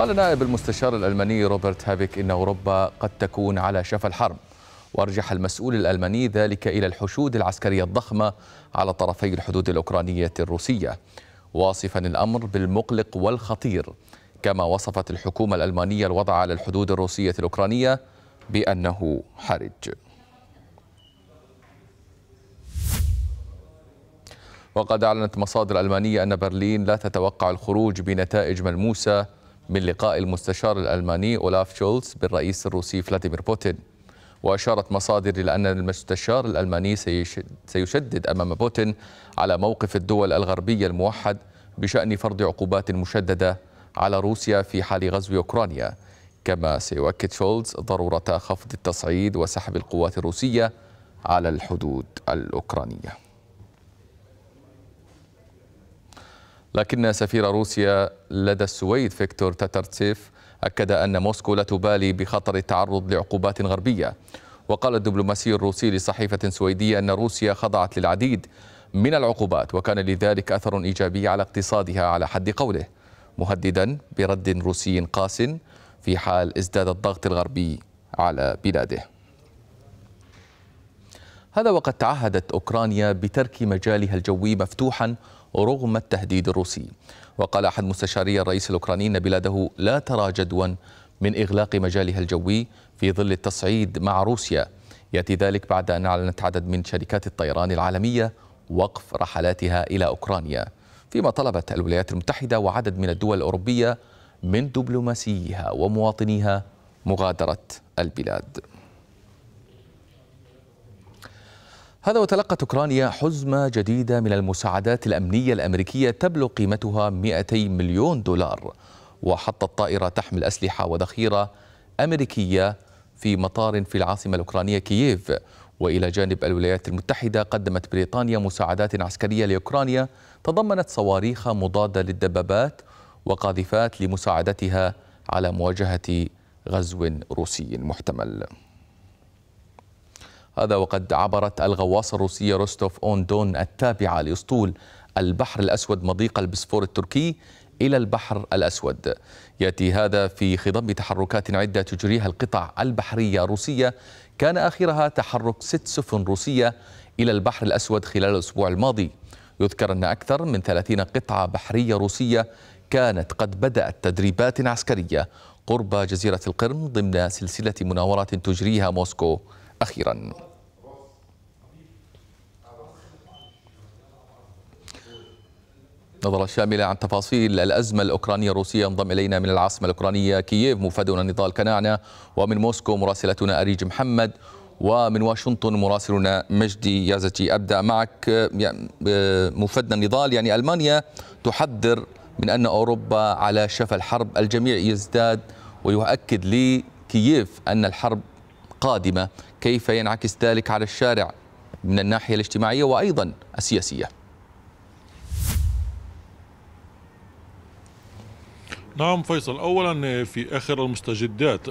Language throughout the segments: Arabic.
قال نائب المستشار الألماني روبرت هافيك إن أوروبا قد تكون على شفا الحرب وأرجح المسؤول الألماني ذلك إلى الحشود العسكرية الضخمة على طرفي الحدود الأوكرانية الروسية واصفا الأمر بالمقلق والخطير كما وصفت الحكومة الألمانية الوضع على الحدود الروسية الأوكرانية بأنه حرج وقد أعلنت مصادر ألمانية أن برلين لا تتوقع الخروج بنتائج ملموسة من لقاء المستشار الألماني أولاف شولز بالرئيس الروسي فلاديمير بوتين وأشارت مصادر إلى أن المستشار الألماني سيشدد أمام بوتين على موقف الدول الغربية الموحد بشأن فرض عقوبات مشددة على روسيا في حال غزو أوكرانيا كما سيؤكد شولز ضرورة خفض التصعيد وسحب القوات الروسية على الحدود الأوكرانية لكن سفير روسيا لدى السويد فيكتور تاترتسيف أكد أن موسكو لا تبالي بخطر التعرض لعقوبات غربية وقال الدبلوماسي الروسي لصحيفة سويدية أن روسيا خضعت للعديد من العقوبات وكان لذلك أثر إيجابي على اقتصادها على حد قوله مهددا برد روسي قاس في حال ازداد الضغط الغربي على بلاده هذا وقد تعهدت أوكرانيا بترك مجالها الجوي مفتوحا رغم التهديد الروسي وقال أحد مستشاري الرئيس الأوكراني أن بلاده لا ترى جدوا من إغلاق مجالها الجوي في ظل التصعيد مع روسيا يأتي ذلك بعد أن أعلنت عدد من شركات الطيران العالمية وقف رحلاتها إلى أوكرانيا فيما طلبت الولايات المتحدة وعدد من الدول الأوروبية من دبلوماسيها ومواطنيها مغادرة البلاد هذا وتلقت أوكرانيا حزمة جديدة من المساعدات الأمنية الأمريكية تبلغ قيمتها 200 مليون دولار وحطت طائرة تحمل أسلحة وذخيرة أمريكية في مطار في العاصمة الأوكرانية كييف وإلى جانب الولايات المتحدة قدمت بريطانيا مساعدات عسكرية لأوكرانيا تضمنت صواريخ مضادة للدبابات وقاذفات لمساعدتها على مواجهة غزو روسي محتمل هذا وقد عبرت الغواصة الروسية روستوف أون دون التابعة لأسطول البحر الأسود مضيق البسفور التركي إلى البحر الأسود يأتي هذا في خضم تحركات عدة تجريها القطع البحرية الروسية كان آخرها تحرك ست سفن روسية إلى البحر الأسود خلال الأسبوع الماضي يذكر أن أكثر من 30 قطعة بحرية روسية كانت قد بدأت تدريبات عسكرية قرب جزيرة القرم ضمن سلسلة مناورات تجريها موسكو أخيراً نظرة شاملة عن تفاصيل الأزمة الأوكرانية الروسية انضم إلينا من العاصمة الأوكرانية كييف مفادنا نضال كناعنا ومن موسكو مراسلتنا أريج محمد ومن واشنطن مراسلنا مجدي يازتي أبدأ معك يعني، مفادنا نضال يعني ألمانيا تحذر من أن أوروبا على شفا الحرب الجميع يزداد ويؤكد لي كييف أن الحرب قادمة كيف ينعكس ذلك على الشارع من الناحية الاجتماعية وأيضا السياسية نعم فيصل اولا في اخر المستجدات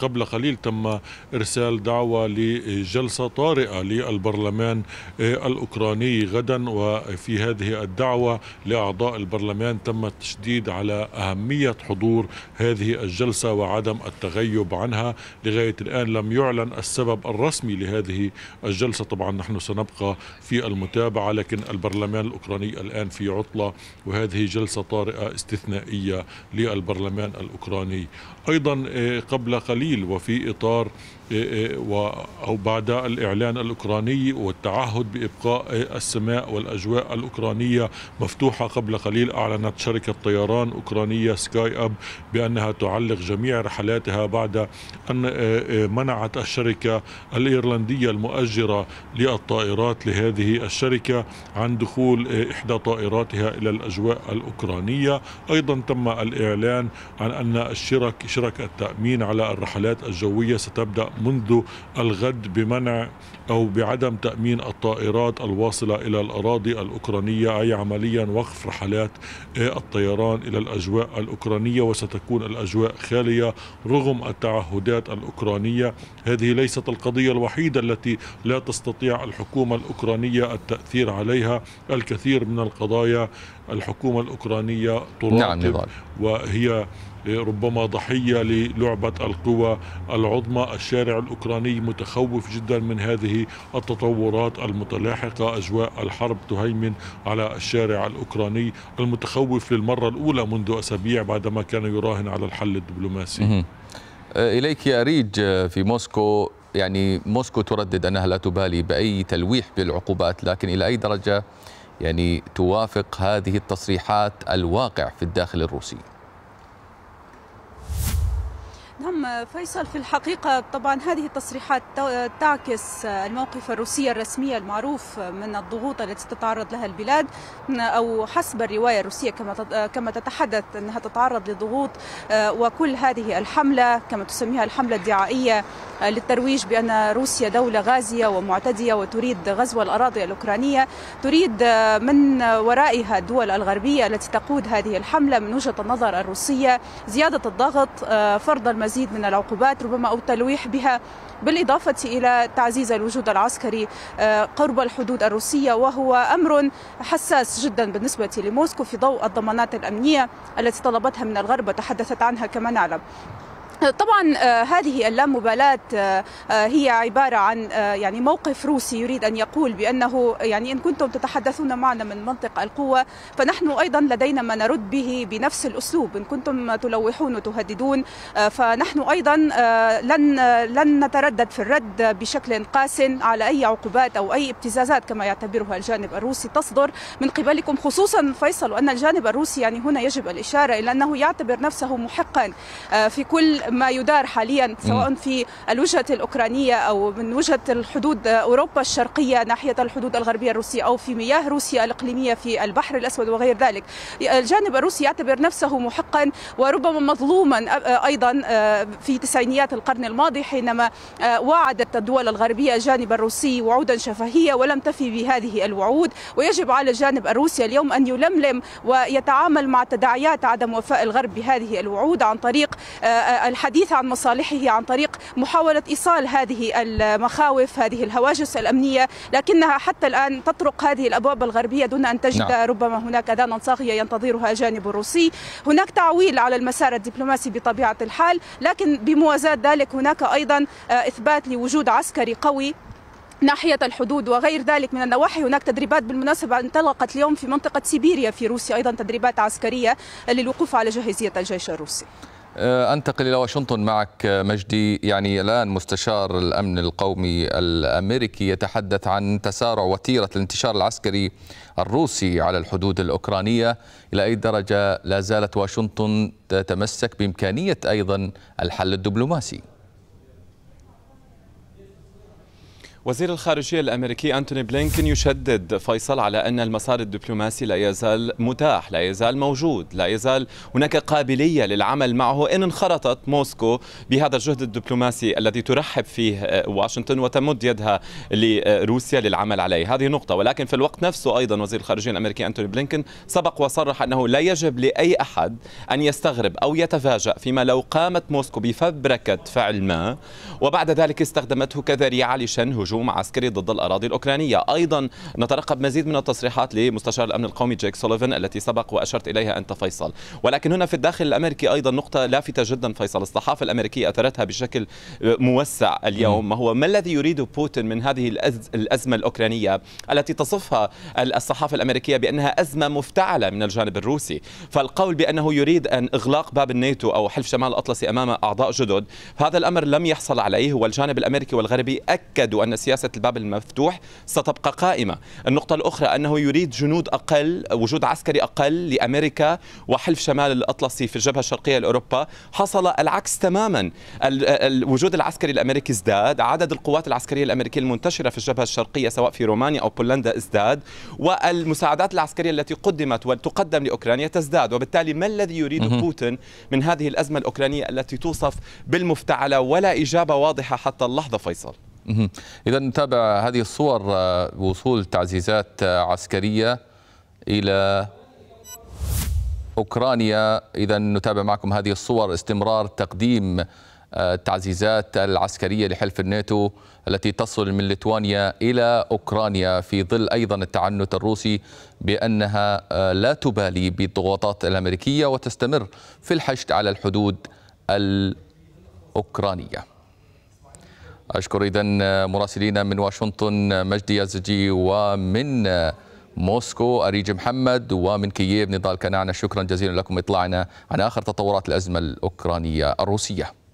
قبل قليل تم ارسال دعوه لجلسه طارئه للبرلمان الاوكراني غدا وفي هذه الدعوه لاعضاء البرلمان تم التشديد على اهميه حضور هذه الجلسه وعدم التغيب عنها لغايه الان لم يعلن السبب الرسمي لهذه الجلسه طبعا نحن سنبقى في المتابعه لكن البرلمان الاوكراني الان في عطله وهذه جلسه طارئه استثنائيه للبرلمان الأوكراني أيضا إيه، قبل قليل وفي إطار إيه، إيه، أو بعد الإعلان الأوكراني والتعهد بإبقاء السماء والأجواء الأوكرانية مفتوحة قبل قليل أعلنت شركة طيران أوكرانية سكاي أب بأنها تعلق جميع رحلاتها بعد أن إيه، منعت الشركة الإيرلندية المؤجرة للطائرات لهذه الشركة عن دخول إحدى طائراتها إلى الأجواء الأوكرانية أيضا تم الإعلان عن أن الشرك شركة التأمين على الرحلات الجوية ستبدأ منذ الغد بمنع أو بعدم تأمين الطائرات الواصلة إلى الأراضي الأوكرانية أي عمليا وقف رحلات الطيران إلى الأجواء الأوكرانية وستكون الأجواء خالية رغم التعهدات الأوكرانية هذه ليست القضية الوحيدة التي لا تستطيع الحكومة الأوكرانية التأثير عليها الكثير من القضايا الحكومة الأوكرانية تراقب نعم وهي ربما ضحية للعبة القوى العظمى الشارع الأوكراني متخوف جدا من هذه التطورات المتلاحقة أجواء الحرب تهيمن على الشارع الأوكراني المتخوف للمرة الأولى منذ أسابيع بعدما كان يراهن على الحل الدبلوماسي آه، إليك يا ريج آه، في موسكو يعني موسكو تردد أنها لا تبالي بأي تلويح بالعقوبات لكن إلى أي درجة يعني توافق هذه التصريحات الواقع في الداخل الروسي فيصل في الحقيقة طبعا هذه التصريحات تعكس الموقف الروسي الرسمي المعروف من الضغوط التي تتعرض لها البلاد أو حسب الرواية الروسية كما تتحدث أنها تتعرض لضغوط آه، وكل هذه الحملة كما تسميها الحملة الدعائية للترويج بأن روسيا دولة غازية ومعتدية وتريد غزو الأراضي الأوكرانية تريد من ورائها الدول الغربية التي تقود هذه الحملة من وجهة النظر الروسية زيادة الضغط آه، فرض المزيد من العقوبات ربما أو التلويح بها بالإضافة إلى تعزيز الوجود العسكري آه، قرب الحدود الروسية وهو أمر حساس جدا بالنسبة لموسكو في ضوء الضمانات الأمنية التي طلبتها من الغرب وتحدثت عنها كما نعلم طبعا آه، هذه اللامبالاة آه، آه، هي عبارة عن يعني موقف روسي يريد أن يقول بأنه يعني إن كنتم تتحدثون معنا من منطق القوة فنحن أيضا لدينا ما نرد به بنفس الأسلوب إن كنتم تلوحون وتهددون فنحن أيضا لن لن نتردد في الرد بشكل قاس على أي عقوبات أو أي ابتزازات كما يعتبرها الجانب الروسي تصدر من قبلكم خصوصا فيصل وأن الجانب الروسي يعني هنا يجب الإشارة إلى أنه يعتبر نفسه محقا في كل ما يدار حاليا سواء في الوجهة الأوكرانية أو من وجهة الحدود أوروبا الشرقية ناحية الحدود الغربية الروسية أو في مياه روسيا الإقليمية في البحر الأسود وغير ذلك الجانب الروسي يعتبر نفسه محقا وربما مظلوما أيضا في تسعينيات القرن الماضي حينما وعدت الدول الغربية الجانب الروسي وعودا شفهية ولم تفي بهذه الوعود ويجب على الجانب الروسي اليوم أن يلملم ويتعامل مع تداعيات عدم وفاء الغرب بهذه الوعود عن طريق الحديث عن مصالحه عن طريق محاولة إيصال هذه المخاوف هذه الهواجس الأمنية لكنها حتى الآن تطرق هذه الأبواب الغربية دون أن تجد نعم. ربما هناك أذانا صاغية ينتظرها جانب الروسي هناك تعويل على المسار الدبلوماسي بطبيعة الحال لكن بموازاة ذلك هناك أيضا آه، إثبات لوجود عسكري قوي ناحية الحدود وغير ذلك من النواحي هناك تدريبات بالمناسبة انطلقت اليوم في منطقة سيبيريا في روسيا أيضا تدريبات عسكرية للوقوف على جاهزية الجيش الروسي آه، أنتقل إلى واشنطن معك آه، مجدي يعني الآن مستشار الأمن القومي الأمريكي يتحدث عن تسارع وتيرة الانتشار العسكري الروسي على الحدود الأوكرانية إلى أي درجة لا زالت واشنطن تتمسك بإمكانية أيضا الحل الدبلوماسي وزير الخارجية الأمريكي أنتوني بلينكن يشدد فيصل على أن المسار الدبلوماسي لا يزال متاح لا يزال موجود لا يزال هناك قابلية للعمل معه إن انخرطت موسكو بهذا الجهد الدبلوماسي الذي ترحب فيه واشنطن وتمد يدها لروسيا للعمل عليه هذه نقطة ولكن في الوقت نفسه أيضا وزير الخارجية الأمريكي أنتوني بلينكن سبق وصرح أنه لا يجب لأي أحد أن يستغرب أو يتفاجأ فيما لو قامت موسكو بفبركة فعل ما وبعد ذلك استخدمته كذريعة لشن هجوم هجوم عسكري ضد الأراضي الأوكرانية أيضا نترقب مزيد من التصريحات لمستشار الأمن القومي جيك سوليفن التي سبق وأشرت إليها أنت فيصل ولكن هنا في الداخل الأمريكي أيضا نقطة لافتة جدا فيصل الصحافة الأمريكية أثرتها بشكل موسع اليوم ما هو ما الذي يريد بوتين من هذه الأزمة الأوكرانية التي تصفها الصحافة الأمريكية بأنها أزمة مفتعلة من الجانب الروسي فالقول بأنه يريد أن إغلاق باب الناتو أو حلف شمال الأطلسي أمام أعضاء جدد هذا الأمر لم يحصل عليه والجانب الأمريكي والغربي أكدوا أن سياسة الباب المفتوح ستبقى قائمة النقطة الأخرى أنه يريد جنود أقل وجود عسكري أقل لأمريكا وحلف شمال الأطلسي في الجبهة الشرقية لأوروبا حصل العكس تماما الوجود العسكري الأمريكي ازداد عدد القوات العسكرية الأمريكية المنتشرة في الجبهة الشرقية سواء في رومانيا أو بولندا ازداد والمساعدات العسكرية التي قدمت وتقدم لأوكرانيا تزداد وبالتالي ما الذي يريد بوتين من هذه الأزمة الأوكرانية التي توصف بالمفتعلة ولا إجابة واضحة حتى اللحظة فيصل إذا نتابع هذه الصور آه، وصول تعزيزات آه، عسكرية إلى أوكرانيا إذا نتابع معكم هذه الصور استمرار تقديم آه، التعزيزات العسكرية لحلف الناتو التي تصل من ليتوانيا إلى أوكرانيا في ظل أيضا التعنت الروسي بأنها لا تبالي بالضغوطات الأمريكية وتستمر في الحشد على الحدود الأوكرانية أشكر إذا مراسلينا من واشنطن مجدي يزجي ومن موسكو أريج محمد ومن كييف نضال كنعنا شكرا جزيلا لكم إطلاعنا عن آخر تطورات الأزمة الأوكرانية الروسية